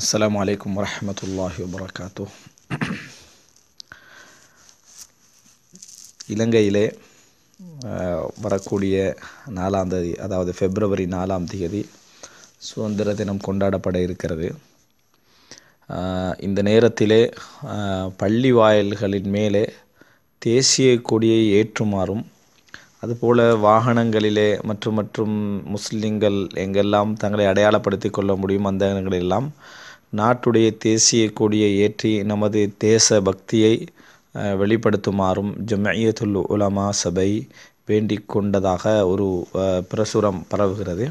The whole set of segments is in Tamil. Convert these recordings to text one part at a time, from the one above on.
அஸ்லாம் வலைக்கம் வரமத்துல்லாஹி வபரகாத்து இலங்கையிலே வரக்கூடிய நாலாம் தேதி அதாவது ஃபெப்ரவரி நாலாம் தேதி சுதந்திர தினம் கொண்டாடப்பட இருக்கிறது இந்த நேரத்திலே பள்ளி வாயில்களின் மேலே தேசிய கொடியை ஏற்றுமாறும் அதுபோல் வாகனங்களிலே மற்றும் மற்றும் முஸ்லீம்கள் எங்கெல்லாம் தங்களை அடையாளப்படுத்தி கொள்ள முடியும் அந்த இடங்களெல்லாம் நாட்டுடைய தேசிய கொடியை ஏற்றி நமது தேச பக்தியை வெளிப்படுத்துமாறும் ஜமையத்துல் உலமா சபை வேண்டிக் கொண்டதாக ஒரு பிரசுரம் பரவுகிறது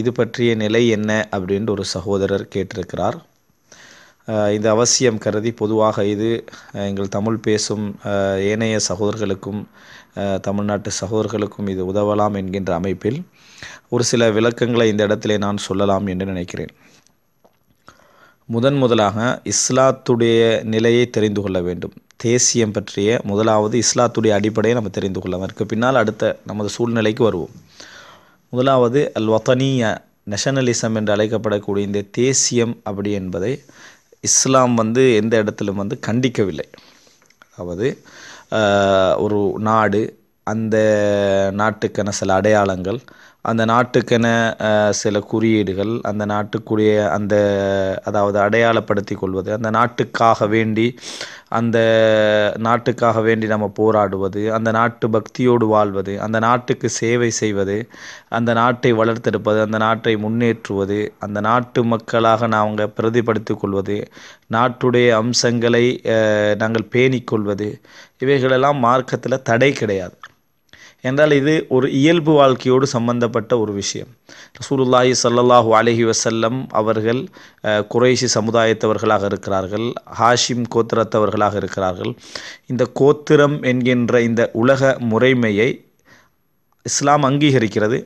இது பற்றிய நிலை என்ன அப்படின்ட்டு ஒரு சகோதரர் கேட்டிருக்கிறார் இந்த அவசியம் கருதி பொதுவாக இது எங்கள் தமிழ் பேசும் ஏனைய சகோதரர்களுக்கும் தமிழ்நாட்டு சகோதரர்களுக்கும் இது உதவலாம் என்கின்ற அமைப்பில் ஒரு சில விளக்கங்களை இந்த இடத்திலே நான் சொல்லலாம் என்று நினைக்கிறேன் முதன் முதலாக இஸ்லாத்துடைய நிலையை தெரிந்து கொள்ள வேண்டும் தேசியம் பற்றிய முதலாவது இஸ்லாத்துடைய அடிப்படையை நம்ம தெரிந்து கொள்ளலாம் அதற்கு பின்னால் அடுத்த நமது சூழ்நிலைக்கு வருவோம் முதலாவது அல் வத்தனிய நேஷனலிசம் என்று அழைக்கப்படக்கூடிய இந்த தேசியம் அப்படி என்பதை இஸ்லாம் வந்து எந்த இடத்திலும் வந்து கண்டிக்கவில்லை அதாவது ஒரு நாடு அந்த நாட்டுக்கான சில அடையாளங்கள் அந்த நாட்டுக்கென சில குறியீடுகள் அந்த நாட்டுக்குரிய அந்த அதாவது அடையாளப்படுத்தி கொள்வது அந்த நாட்டுக்காக வேண்டி அந்த நாட்டுக்காக வேண்டி நம்ம போராடுவது அந்த நாட்டு பக்தியோடு வாழ்வது அந்த நாட்டுக்கு சேவை செய்வது அந்த நாட்டை வளர்த்தெடுப்பது அந்த நாட்டை முன்னேற்றுவது அந்த நாட்டு மக்களாக நாங்கள் பிரதிபடுத்தி கொள்வது நாட்டுடைய அம்சங்களை நாங்கள் பேணிக்கொள்வது இவைகளெல்லாம் மார்க்கத்தில் தடை கிடையாது என்றால் இது ஒரு இயல்பு வாழ்க்கையோடு சம்பந்தப்பட்ட ஒரு விஷயம் ரசூலுல்லாஹி சல்லாஹூ அலஹி வசல்லம் அவர்கள் குறைஷி சமுதாயத்தவர்களாக இருக்கிறார்கள் ஹாஷிம் கோத்திரத்தவர்களாக இருக்கிறார்கள் இந்த கோத்திரம் என்கின்ற இந்த உலக முறைமையை இஸ்லாம் அங்கீகரிக்கிறது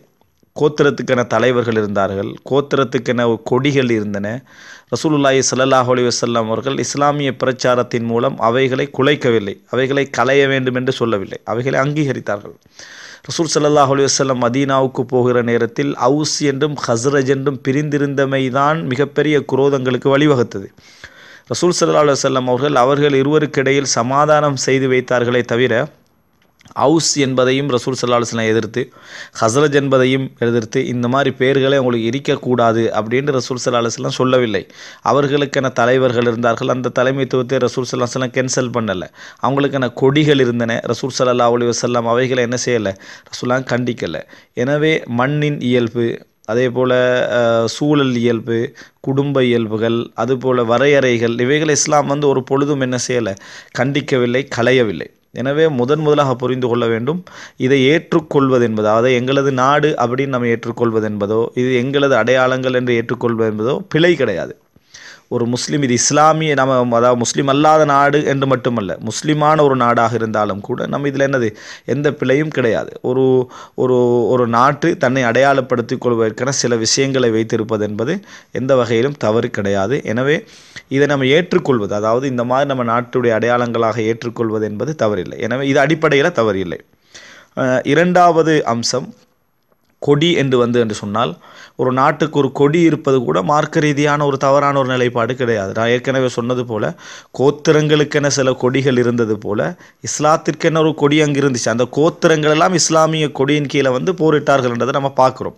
கோத்திரத்துக்கென தலைவர்கள் இருந்தார்கள் கோத்திரத்துக்கென கொடிகள் இருந்தன ரசூலுல்லாஹி சல்லாஹ் அலி வசல்லாம் அவர்கள் இஸ்லாமிய பிரச்சாரத்தின் மூலம் அவைகளை குலைக்கவில்லை அவைகளை களைய வேண்டும் என்று சொல்லவில்லை அவைகளை அங்கீகரித்தார்கள் ரசூல் சல்லாஹ் அலி வசல்லம் மதீனாவுக்கு போகிற நேரத்தில் அவுஸ் என்றும் ஹஸ்ரஜ் என்றும் பிரிந்திருந்தமைதான் மிகப்பெரிய குரோதங்களுக்கு வழிவகுத்தது ரசூல் சல்லா செல்லம் அவர்கள் அவர்கள் இருவருக்கிடையில் சமாதானம் செய்து வைத்தார்களே தவிர அவுஸ் என்பதையும் ரசூல் சல்லாஹ்லாம் எதிர்த்து ஹசரஜ் என்பதையும் எதிர்த்து இந்த மாதிரி பேர்களை உங்களுக்கு இருக்கக்கூடாது அப்படின்னு ரசூல் சல்லாஹ்லாம் சொல்லவில்லை அவர்களுக்கென தலைவர்கள் இருந்தார்கள் அந்த தலைமைத்துவத்தை ரசூல் சல்லாஹ்லாம் கேன்சல் பண்ணலை அவங்களுக்கான கொடிகள் இருந்தன ரசூல் சல்லா அலி வசல்லாம் அவைகளை என்ன செய்யலை ரசூல்லாம் கண்டிக்கலை எனவே மண்ணின் இயல்பு அதே போல் சூழல் இயல்பு குடும்ப இயல்புகள் அதுபோல் வரையறைகள் இவைகளை இஸ்லாம் வந்து ஒரு பொழுதும் என்ன செய்யலை கண்டிக்கவில்லை களையவில்லை எனவே முதன் முதலாக புரிந்து கொள்ள வேண்டும் இதை ஏற்றுக்கொள்வது என்பதோ அதை எங்களது நாடு அப்படின்னு நம்ம ஏற்றுக்கொள்வது என்பதோ இது எங்களது அடையாளங்கள் என்று ஏற்றுக்கொள்வது என்பதோ பிழை கிடையாது ஒரு முஸ்லீம் இது இஸ்லாமிய நம்ம அதாவது முஸ்லீம் அல்லாத நாடு என்று மட்டுமல்ல முஸ்லீமான ஒரு நாடாக இருந்தாலும் கூட நம்ம இதில் என்னது எந்த பிழையும் கிடையாது ஒரு ஒரு ஒரு நாட்டு தன்னை அடையாளப்படுத்திக் கொள்வதற்கான சில விஷயங்களை வைத்திருப்பது என்பது எந்த வகையிலும் தவறு கிடையாது எனவே இதை நம்ம ஏற்றுக்கொள்வது அதாவது இந்த மாதிரி நம்ம நாட்டுடைய அடையாளங்களாக ஏற்றுக்கொள்வது என்பது தவறில்லை எனவே இது அடிப்படையில் தவறில்லை இரண்டாவது அம்சம் கொடி என்று வந்து என்று சொன்னால் ஒரு நாட்டுக்கு ஒரு கொடி இருப்பது கூட மார்க்க ரீதியான ஒரு தவறான ஒரு நிலைப்பாடு கிடையாது நான் ஏற்கனவே சொன்னது போல் கோத்திரங்களுக்கென சில கொடிகள் இருந்தது போல் இஸ்லாத்திற்கென ஒரு கொடி அங்கே இருந்துச்சு அந்த கோத்திரங்கள் எல்லாம் இஸ்லாமிய கொடியின் கீழே வந்து போரிட்டார்கள் என்றதை நம்ம பார்க்குறோம்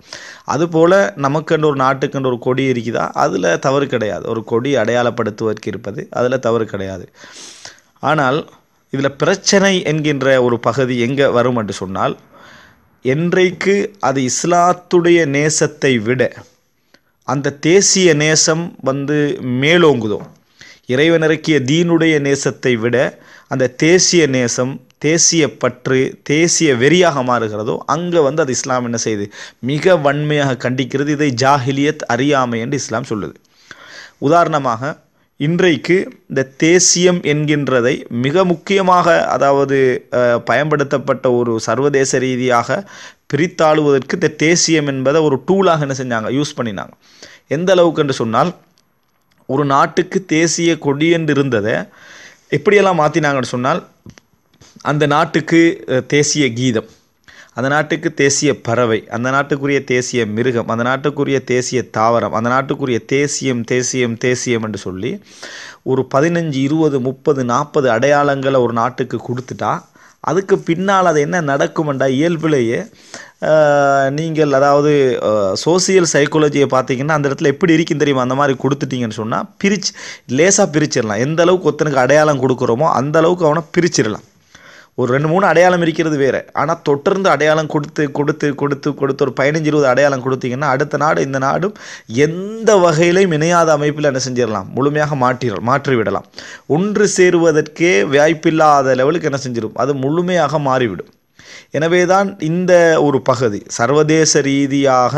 அதுபோல் நமக்குன்ற ஒரு நாட்டுக்குன்ற ஒரு கொடி இருக்குதா அதில் தவறு கிடையாது ஒரு கொடி அடையாளப்படுத்துவதற்கு இருப்பது அதில் தவறு கிடையாது ஆனால் இதில் பிரச்சனை என்கின்ற ஒரு பகுதி எங்கே வரும் என்று சொன்னால் என்றைக்கு அது இஸ்லாத்துடைய நேசத்தை விட அந்த தேசிய நேசம் வந்து மேலோங்குதோ இறைவனருக்கிய தீனுடைய நேசத்தை விட அந்த தேசிய நேசம் தேசிய பற்று தேசிய வெறியாக மாறுகிறதோ அங்கே வந்து அது இஸ்லாம் என்ன செய்யுது மிக வன்மையாக கண்டிக்கிறது இதை ஜாஹிலியத் அறியாமை என்று இஸ்லாம் சொல்லுது உதாரணமாக இன்றைக்கு இந்த தேசியம் என்கின்றதை மிக முக்கியமாக அதாவது பயன்படுத்தப்பட்ட ஒரு சர்வதேச ரீதியாக பிரித்தாளுவதற்கு இந்த தேசியம் என்பதை ஒரு டூலாக என்ன செஞ்சாங்க யூஸ் பண்ணினாங்க எந்த அளவுக்கு என்று சொன்னால் ஒரு நாட்டுக்கு தேசிய கொடி என்று இருந்ததை எப்படியெல்லாம் மாற்றினாங்கன்னு சொன்னால் அந்த நாட்டுக்கு தேசிய கீதம் அந்த நாட்டுக்கு தேசிய பறவை அந்த நாட்டுக்குரிய தேசிய மிருகம் அந்த நாட்டுக்குரிய தேசிய தாவரம் அந்த நாட்டுக்குரிய தேசியம் தேசியம் தேசியம் என்று சொல்லி ஒரு பதினஞ்சு இருபது முப்பது நாற்பது அடையாளங்களை ஒரு நாட்டுக்கு கொடுத்துட்டா அதுக்கு பின்னால் அது என்ன நடக்குமெண்டா இயல்பிலேயே நீங்கள் அதாவது சோசியல் சைக்காலஜியை பார்த்தீங்கன்னா அந்த இடத்துல எப்படி இருக்கும் தெரியுமா அந்த மாதிரி கொடுத்துட்டிங்கன்னு சொன்னால் பிரிச்சு லேசாக பிரிச்சிடலாம் எந்த அளவுக்கு ஒருத்தனுக்கு அடையாளம் கொடுக்குறோமோ அந்த அளவுக்கு அவனை பிரிச்சிடலாம் ஒரு ரெண்டு மூணு அடையாளம் இருக்கிறது வேறு ஆனால் தொடர்ந்து அடையாளம் கொடுத்து கொடுத்து கொடுத்து கொடுத்து ஒரு பதினஞ்சு இருபது அடையாளம் கொடுத்தீங்கன்னா அடுத்த நாடு இந்த நாடும் எந்த வகையிலையும் இணையாத அமைப்பில் என்ன செஞ்சிடலாம் முழுமையாக மாற்றி மாற்றிவிடலாம் ஒன்று சேருவதற்கே வாய்ப்பில்லாத லெவலுக்கு என்ன செஞ்சிடும் அது முழுமையாக மாறிவிடும் எனவேதான் இந்த ஒரு பகுதி சர்வதேச ரீதியாக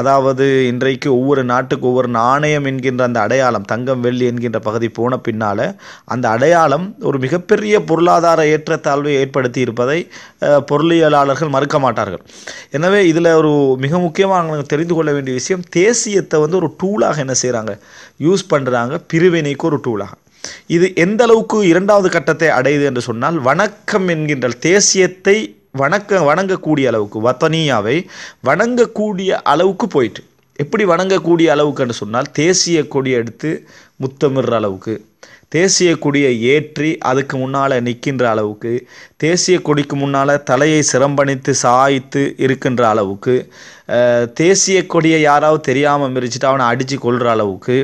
அதாவது இன்றைக்கு ஒவ்வொரு நாட்டுக்கு ஒவ்வொரு நாணயம் என்கின்ற அந்த அடையாளம் தங்கம் வெள்ளி என்கின்ற பகுதி போன பின்னால் அந்த அடையாளம் ஒரு மிகப்பெரிய பொருளாதார ஏற்றத்தாழ்வை ஏற்படுத்தி இருப்பதை பொருளியலாளர்கள் மறுக்க மாட்டார்கள் எனவே இதில் ஒரு மிக முக்கியமாக தெரிந்து கொள்ள வேண்டிய விஷயம் தேசியத்தை வந்து ஒரு டூலாக என்ன செய்கிறாங்க யூஸ் பண்ணுறாங்க பிரிவினைக்கு ஒரு டூலாக இது எந்த அளவுக்கு இரண்டாவது கட்டத்தை அடையுது என்று சொன்னால் வணக்கம் என்கின்ற தேசியத்தை வணக்க வணங்கக்கூடிய அளவுக்கு வத்தனியாவை வணங்கக்கூடிய அளவுக்கு போயிட்டு எப்படி வணங்கக்கூடிய அளவுக்குன்னு சொன்னால் தேசிய கொடி எடுத்து முத்தமிடுற அளவுக்கு தேசிய கொடியை ஏற்றி அதுக்கு முன்னால் நிற்கின்ற அளவுக்கு தேசிய கொடிக்கு முன்னால் தலையை சிரம்பணித்து சாய்த்து இருக்கின்ற அளவுக்கு தேசிய கொடியை யாராவது தெரியாமல் மிரிச்சிட்டு அவனை அடித்து கொள்கிற அளவுக்கு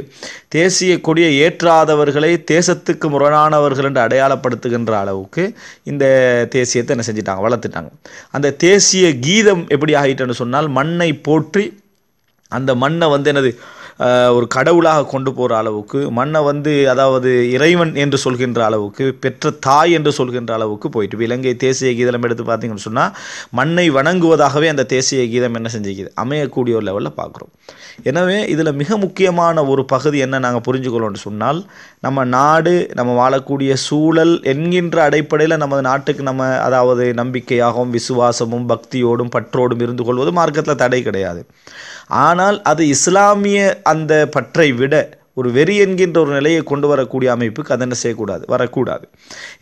தேசிய கொடியை ஏற்றாதவர்களை தேசத்துக்கு முரணானவர்கள் என்று அடையாளப்படுத்துகின்ற அளவுக்கு இந்த தேசியத்தை என்ன செஞ்சிட்டாங்க வளர்த்துட்டாங்க அந்த தேசிய கீதம் எப்படி ஆகிட்டேன்னு சொன்னால் மண்ணை போற்றி அந்த மண்ணை வந்து எனது ஒரு கடவுளாக கொண்டு போகிற அளவுக்கு மண்ணை வந்து அதாவது இறைவன் என்று சொல்கின்ற அளவுக்கு பெற்ற தாய் என்று சொல்கின்ற அளவுக்கு போயிட்டு இலங்கை தேசிய கீதம் எடுத்து பார்த்திங்கன்னு சொன்னால் மண்ணை வணங்குவதாகவே அந்த தேசிய கீதம் என்ன செஞ்சுக்குது அமையக்கூடிய ஒரு லெவலில் பார்க்குறோம் எனவே இதில் மிக முக்கியமான ஒரு பகுதி என்ன நாங்கள் புரிஞ்சுக்கொள்ளோம்னு சொன்னால் நம்ம நாடு நம்ம வாழக்கூடிய சூழல் என்கின்ற அடிப்படையில் நமது நாட்டுக்கு நம்ம அதாவது நம்பிக்கையாகவும் விசுவாசமும் பக்தியோடும் பற்றோடும் இருந்து கொள்வது மார்க்கத்தில் தடை கிடையாது ஆனால் அது இஸ்லாமிய அந்த பற்றை விட ஒரு வெறி என்கின்ற ஒரு நிலையை கொண்டு வரக்கூடிய அமைப்புக்கு அதை என்ன செய்யக்கூடாது வரக்கூடாது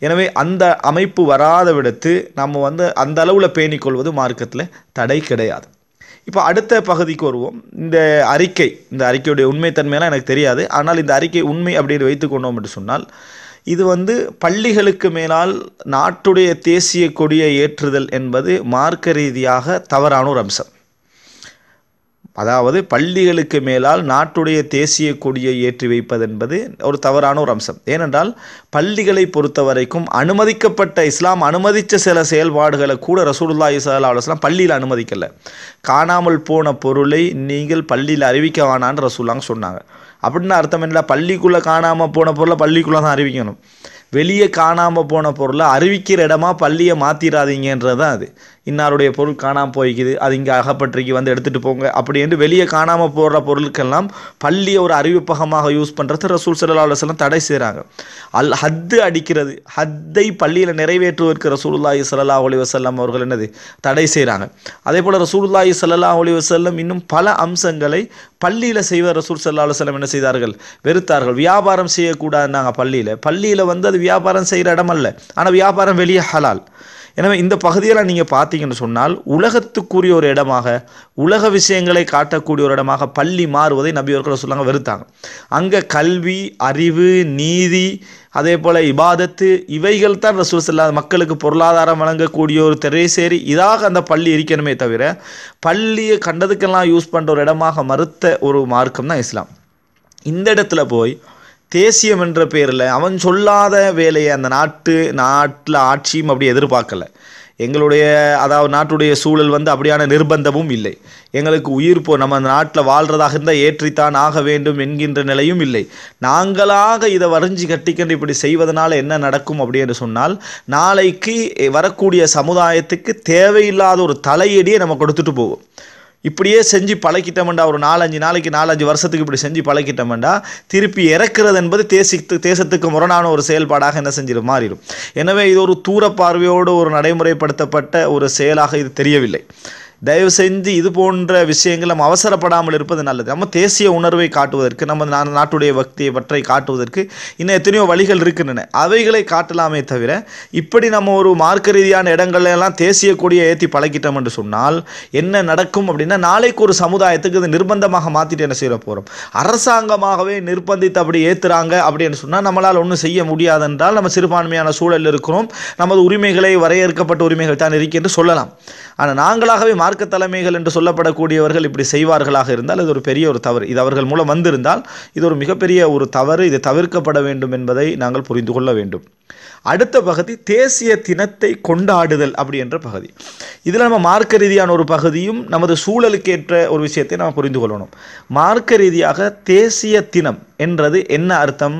எனவே அந்த அமைப்பு வராத விடத்து நம்ம வந்து அந்த அளவில் பேணிக்கொள்வது மார்க்கத்தில் தடை கிடையாது இப்போ அடுத்த பகுதிக்கு வருவோம் இந்த அறிக்கை இந்த அறிக்கையுடைய உண்மைத்தன்மையெல்லாம் எனக்கு தெரியாது ஆனால் இந்த அறிக்கை உண்மை அப்படின்னு வைத்துக்கொண்டோம் என்று சொன்னால் இது வந்து பள்ளிகளுக்கு மேலால் நாட்டுடைய தேசிய கொடியை ஏற்றுதல் என்பது மார்க்க ரீதியாக தவறான ஒரு அம்சம் அதாவது பள்ளிகளுக்கு மேலால் நாட்டுடைய தேசிய கொடியை ஏற்றி வைப்பது என்பது ஒரு தவறான ஒரு அம்சம் ஏனென்றால் பள்ளிகளை பொறுத்த வரைக்கும் அனுமதிக்கப்பட்ட இஸ்லாம் அனுமதித்த சில செயல்பாடுகளை கூட ரசூலுல்லா இஸ்லா அலுவலாம் பள்ளியில் அனுமதிக்கலை காணாமல் போன பொருளை நீங்கள் பள்ளியில் அறிவிக்க வேணான்னு ரசூல்லாங்க சொன்னாங்க அப்படின்னு அர்த்தம் என்ன பள்ளிக்குள்ளே காணாமல் போன பொருளை பள்ளிக்குள்ளே தான் அறிவிக்கணும் வெளியே காணாமல் போன பொருளை அறிவிக்கிற இடமா பள்ளியை மாற்றிடாதீங்கன்றது தான் அது இன்னாருடைய பொருள் காணாமல் போய்க்குது அது இங்கே அகப்பற்றிக்கு வந்து எடுத்துகிட்டு போங்க அப்படி என்று வெளியே காணாமல் போடுற பொருளுக்கெல்லாம் பள்ளியை ஒரு அறிவிப்பகமாக யூஸ் பண்ணுறது ரசூல் சல்லா அலுவலம் தடை செய்கிறாங்க அல் ஹத்து அடிக்கிறது ஹத்தை பள்ளியில் நிறைவேற்றுவதற்கு ரசூலுல்லாஹி சல்லா அலி வசல்லம் அவர்கள் என்னது தடை செய்கிறாங்க அதே போல் ரசூலுல்லாஹி சல்லா அலி வசல்லம் இன்னும் பல அம்சங்களை பள்ளியில் செய்வ ரசூல் சல்லா அலுவலம் என்ன செய்தார்கள் வெறுத்தார்கள் வியாபாரம் செய்யக்கூடாதுன்னாங்க பள்ளியில் பள்ளியில் வந்து அது வியாபாரம் செய்கிற இடம் அல்ல ஆனால் வியாபாரம் வெளியே ஹலால் எனவே இந்த பகுதியெல்லாம் நீங்கள் பார்த்தீங்கன்னு சொன்னால் உலகத்துக்குரிய ஒரு இடமாக உலக விஷயங்களை காட்டக்கூடிய ஒரு இடமாக பள்ளி மாறுவதை நபி அவர்கள் சொல்லாங்க வெறுத்தாங்க அங்கே கல்வி அறிவு நீதி அதே போல் இபாதத்து இவைகள் தான் ரசூல் செல்லா மக்களுக்கு பொருளாதாரம் வழங்கக்கூடிய ஒரு திரைசேரி இதாக அந்த பள்ளி இருக்கணுமே தவிர பள்ளியை கண்டதுக்கெல்லாம் யூஸ் பண்ணுற ஒரு இடமாக மறுத்த ஒரு மார்க்கம் தான் இஸ்லாம் இந்த இடத்துல போய் தேசியம் என்ற பேரில் அவன் சொல்லாத வேலையை அந்த நாட்டு நாட்டில் ஆட்சியும் அப்படி எதிர்பார்க்கலை எங்களுடைய அதாவது நாட்டுடைய சூழல் வந்து அப்படியான நிர்பந்தமும் இல்லை எங்களுக்கு உயிர் போ நம்ம அந்த நாட்டில் வாழ்கிறதாக இருந்தால் ஏற்றித்தான் ஆக வேண்டும் என்கின்ற நிலையும் இல்லை நாங்களாக இதை வரைஞ்சி கட்டிக்கொண்டு இப்படி செய்வதனால் என்ன நடக்கும் அப்படின்னு சொன்னால் நாளைக்கு வரக்கூடிய சமுதாயத்துக்கு தேவையில்லாத ஒரு தலையடியை நம்ம கொடுத்துட்டு போவோம் இப்படியே செஞ்சு பழக்கிட்டோம்டா ஒரு நாலஞ்சு நாளைக்கு நாலஞ்சு வருஷத்துக்கு இப்படி செஞ்சு பழக்கிட்டோம்டா திருப்பி இறக்குறது என்பது தேசித்து தேசத்துக்கு முரணான ஒரு செயல்பாடாக என்ன செஞ்சிடும் மாறிடும் எனவே இது ஒரு தூர பார்வையோடு ஒரு நடைமுறைப்படுத்தப்பட்ட ஒரு செயலாக இது தெரியவில்லை தயவு செஞ்சு இது போன்ற விஷயங்கள் நம்ம அவசரப்படாமல் இருப்பது நல்லது நம்ம தேசிய உணர்வை காட்டுவதற்கு நம்ம நாட்டுடைய பக்தியை பற்றை காட்டுவதற்கு இன்னும் எத்தனையோ வழிகள் இருக்கின்றன அவைகளை காட்டலாமே தவிர இப்படி நம்ம ஒரு மார்க்க ரீதியான இடங்கள்லாம் தேசிய கொடியை ஏற்றி பழகிட்டோம் என்று சொன்னால் என்ன நடக்கும் அப்படின்னா நாளைக்கு ஒரு சமுதாயத்துக்கு இது நிர்பந்தமாக மாற்றிட்டு என்ன செய்ய போகிறோம் அரசாங்கமாகவே நிர்பந்தித்து அப்படி ஏற்றுறாங்க அப்படின்னு சொன்னால் நம்மளால் ஒன்றும் செய்ய முடியாது என்றால் நம்ம சிறுபான்மையான சூழலில் இருக்கிறோம் நமது உரிமைகளை வரையறுக்கப்பட்ட உரிமைகள் தான் இருக்கு என்று சொல்லலாம் ஆனால் நாங்களாகவே மார்க்க தலைமைகள் என்று சொல்லப்படக்கூடியவர்கள் இப்படி செய்வார்களாக இருந்தால் இது ஒரு பெரிய ஒரு தவறு இது அவர்கள் மூலம் வந்திருந்தால் இது ஒரு மிகப்பெரிய ஒரு தவறு இது தவிர்க்கப்பட வேண்டும் என்பதை நாங்கள் புரிந்து கொள்ள வேண்டும் அடுத்த பகுதி தேசிய தினத்தை கொண்டாடுதல் அப்படி என்ற பகுதி இதில் நம்ம மார்க்க ரீதியான ஒரு பகுதியும் நமது சூழலுக்கேற்ற ஒரு விஷயத்தை நாம் புரிந்து கொள்ளணும் மார்க்க ரீதியாக தேசிய தினம் என்றது என்ன அர்த்தம்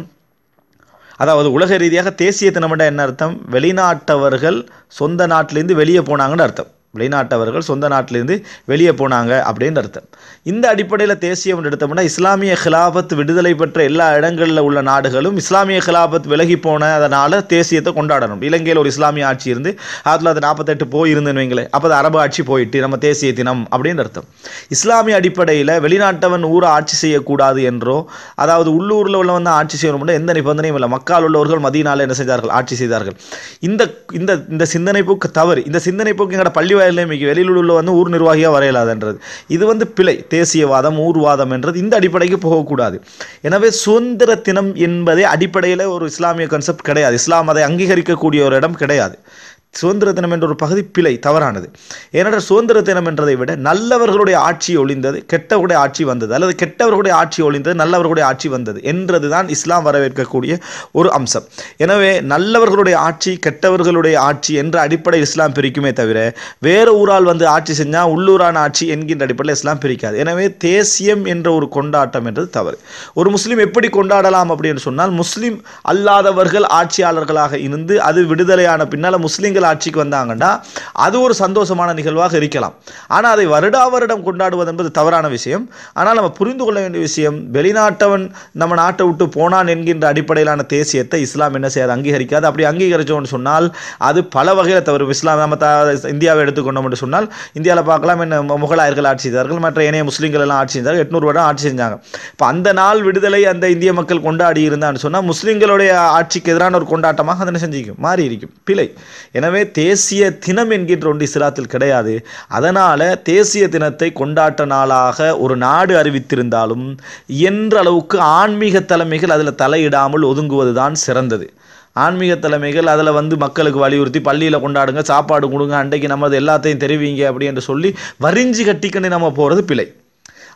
அதாவது உலக ரீதியாக தேசிய தினம்னா என்ன அர்த்தம் வெளிநாட்டவர்கள் சொந்த நாட்டிலேருந்து வெளியே போனாங்கன்னு அர்த்தம் வெளிநாட்டவர்கள் சொந்த நாட்டிலிருந்து வெளியே போனாங்க அப்படின்னு அர்த்தம் இந்த அடிப்படையில் தேசியம் எடுத்தோம்னா இஸ்லாமிய ஹிலாபத் விடுதலை பெற்ற எல்லா இடங்களில் உள்ள நாடுகளும் இஸ்லாமிய ஹிலாபத் விலகி அதனால் தேசியத்தை கொண்டாடணும் இலங்கையில் ஒரு இஸ்லாமிய ஆட்சி இருந்து ஆயிரத்தி தொள்ளாயிரத்தி நாற்பத்தெட்டு போயிருந்துன்னு வைங்களேன் அப்போ அரபு ஆட்சி போயிட்டு நம்ம தேசிய தினம் அப்படின்னு அர்த்தம் இஸ்லாமிய அடிப்படையில் வெளிநாட்டவன் ஊரை ஆட்சி செய்யக்கூடாது என்றோ அதாவது உள்ளூரில் உள்ளவன் தான் ஆட்சி செய்யணும்னு எந்த நிபந்தனையும் இல்லை மக்கால் உள்ளவர்கள் மதியனால் என்ன செய்தார்கள் ஆட்சி செய்தார்கள் இந்த இந்த சிந்தனை போக்கு தவறு இந்த சிந்தனை போக்கு எங்களோட பள்ளி நிலைமைக்கு வெளியில் உள்ள வந்து ஊர் நிர்வாகியாக வரையலாதுன்றது இது வந்து பிழை தேசியவாதம் ஊர்வாதம் என்றது இந்த அடிப்படைக்கு போகக்கூடாது எனவே சுதந்திர தினம் என்பதே அடிப்படையில் ஒரு இஸ்லாமிய கன்செப்ட் கிடையாது இஸ்லாம் அதை அங்கீகரிக்கக்கூடிய ஒரு இடம் கிடையாது சுதந்திர தினம் என்ற ஒரு பகுதி பிழை தவறானது ஏனென்றால் சுதந்திர தினம் என்றதை விட நல்லவர்களுடைய ஆட்சி ஒளிந்தது கெட்டவர்களுடைய ஆட்சி வந்தது அல்லது கெட்டவர்களுடைய ஆட்சி ஒளிந்தது நல்லவர்களுடைய ஆட்சி வந்தது என்றது தான் இஸ்லாம் வரவேற்கக்கூடிய ஒரு அம்சம் எனவே நல்லவர்களுடைய ஆட்சி கெட்டவர்களுடைய ஆட்சி என்ற அடிப்படை இஸ்லாம் பிரிக்குமே தவிர வேறு ஊரால் வந்து ஆட்சி செஞ்சால் உள்ளூரான ஆட்சி என்கின்ற அடிப்படையில் இஸ்லாம் பிரிக்காது எனவே தேசியம் என்ற ஒரு கொண்டாட்டம் என்றது தவறு ஒரு முஸ்லீம் எப்படி கொண்டாடலாம் அப்படின்னு சொன்னால் முஸ்லீம் அல்லாதவர்கள் ஆட்சியாளர்களாக இருந்து அது விடுதலையான பின்னால் முஸ்லீம்கள் முஸ்லீம்கள் ஆட்சிக்கு வந்தாங்கன்னா அது ஒரு சந்தோஷமான நிகழ்வாக இருக்கலாம் ஆனால் அதை வருடா வருடம் கொண்டாடுவது என்பது தவறான விஷயம் ஆனால் நம்ம புரிந்து கொள்ள வேண்டிய விஷயம் வெளிநாட்டவன் நம்ம நாட்டை விட்டு போனான் என்கின்ற அடிப்படையிலான தேசியத்தை இஸ்லாம் என்ன செய்யாது அங்கீகரிக்காது அப்படி அங்கீகரித்தோம்னு சொன்னால் அது பல வகையில் தவறு இஸ்லாம் நம்ம இந்தியாவை எடுத்துக்கொண்டோம் என்று சொன்னால் இந்தியாவில் பார்க்கலாம் என்ன முகலாயர்கள் ஆட்சி செய்தார்கள் மற்ற ஏனைய முஸ்லீம்கள் எல்லாம் ஆட்சி செஞ்சார்கள் எட்நூறு வருடம் ஆட்சி செஞ்சாங்க இப்போ அந்த நாள் விடுதலை அந்த இந்திய மக்கள் கொண்டாடி இருந்தான்னு சொன்னால் முஸ்லீம்களுடைய ஆட்சிக்கு எதிரான ஒரு கொண்டாட்டமாக அதனை செஞ்சிக்கும் மாறி இருக்கும் பிழை எனவே எனவே தேசிய தினம் என்கின்ற ஒன்று இஸ்லாத்தில் கிடையாது அதனால் தேசிய தினத்தை கொண்டாட்ட நாளாக ஒரு நாடு அறிவித்திருந்தாலும் என்ற அளவுக்கு ஆன்மீக தலைமைகள் அதில் தலையிடாமல் ஒதுங்குவது தான் சிறந்தது ஆன்மீக தலைமைகள் அதில் வந்து மக்களுக்கு வலியுறுத்தி பள்ளியில் கொண்டாடுங்க சாப்பாடு கொடுங்க அன்றைக்கு நம்ம அது எல்லாத்தையும் தெரிவிங்க அப்படி என்று சொல்லி வரிஞ்சு கட்டிக்கண்டு நம்ம போகிறது பிழை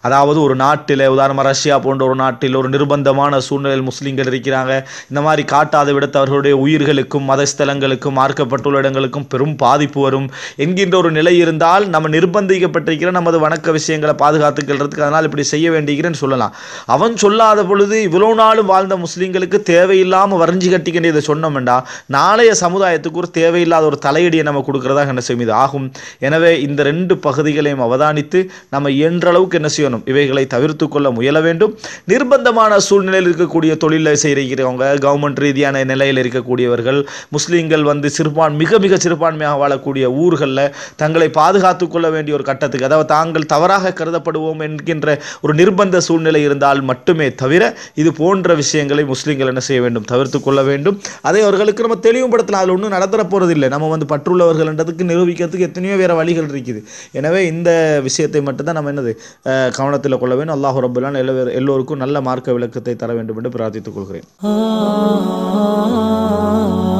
அதாவது ஒரு நாட்டில் உதாரணமாக ரஷ்யா போன்ற ஒரு நாட்டில் ஒரு நிர்பந்தமான சூழ்நிலையில் முஸ்லீம்கள் இருக்கிறாங்க இந்த மாதிரி காட்டாத விடத்து அவர்களுடைய உயிர்களுக்கும் மதஸ்தலங்களுக்கும் மார்க்கப்பட்டுள்ள இடங்களுக்கும் பெரும் பாதிப்பு வரும் என்கின்ற ஒரு நிலை இருந்தால் நம்ம நிர்பந்திக்கப்பட்டிருக்கிற நமது வணக்க விஷயங்களை பாதுகாத்துக்கிறதுக்கு அதனால் இப்படி செய்ய வேண்டியிருக்கிறேன்னு சொல்லலாம் அவன் சொல்லாத பொழுது இவ்வளோ நாளும் வாழ்ந்த முஸ்லீம்களுக்கு தேவையில்லாமல் வரைஞ்சி கட்டிக்கின்ற இதை சொன்னோம்டா நாளைய சமுதாயத்துக்கு ஒரு தேவையில்லாத ஒரு தலையடியை நம்ம கொடுக்குறதாக என்ன செய்யும் இது ஆகும் எனவே இந்த ரெண்டு பகுதிகளையும் அவதானித்து நம்ம இயன்றளவுக்கு என்ன செய்யணும் இருக்கணும் இவைகளை தவிர்த்து கொள்ள முயல வேண்டும் நிர்பந்தமான சூழ்நிலையில் இருக்கக்கூடிய தொழிலை செய்கிறவங்க கவர்மெண்ட் ரீதியான நிலையில் இருக்கக்கூடியவர்கள் முஸ்லீம்கள் வந்து சிறுபான் மிக மிக சிறுபான்மையாக வாழக்கூடிய ஊர்களில் தங்களை பாதுகாத்து கொள்ள வேண்டிய ஒரு கட்டத்துக்கு அதாவது தாங்கள் தவறாக கருதப்படுவோம் என்கின்ற ஒரு நிர்பந்த சூழ்நிலை இருந்தால் மட்டுமே தவிர இது போன்ற விஷயங்களை முஸ்லீம்கள் என்ன செய்ய வேண்டும் தவிர்த்து கொள்ள வேண்டும் அதை அவர்களுக்கு நம்ம தெளிவுபடுத்தலாம் அதில் ஒன்றும் நடந்துட போகிறதில்லை நம்ம வந்து பற்றுள்ளவர்கள் என்றதுக்கு நிரூபிக்கிறதுக்கு எத்தனையோ வேறு வழிகள் இருக்குது எனவே இந்த விஷயத்தை மட்டும்தான் நம்ம என்னது கவனத்தில் கொள்ள வேண்டும் அல்லாஹு ரபுல்லான் எல்லோருக்கும் நல்ல மார்க்க விளக்கத்தை தர வேண்டும் என்று பிரார்த்தித்துக் கொள்கிறேன்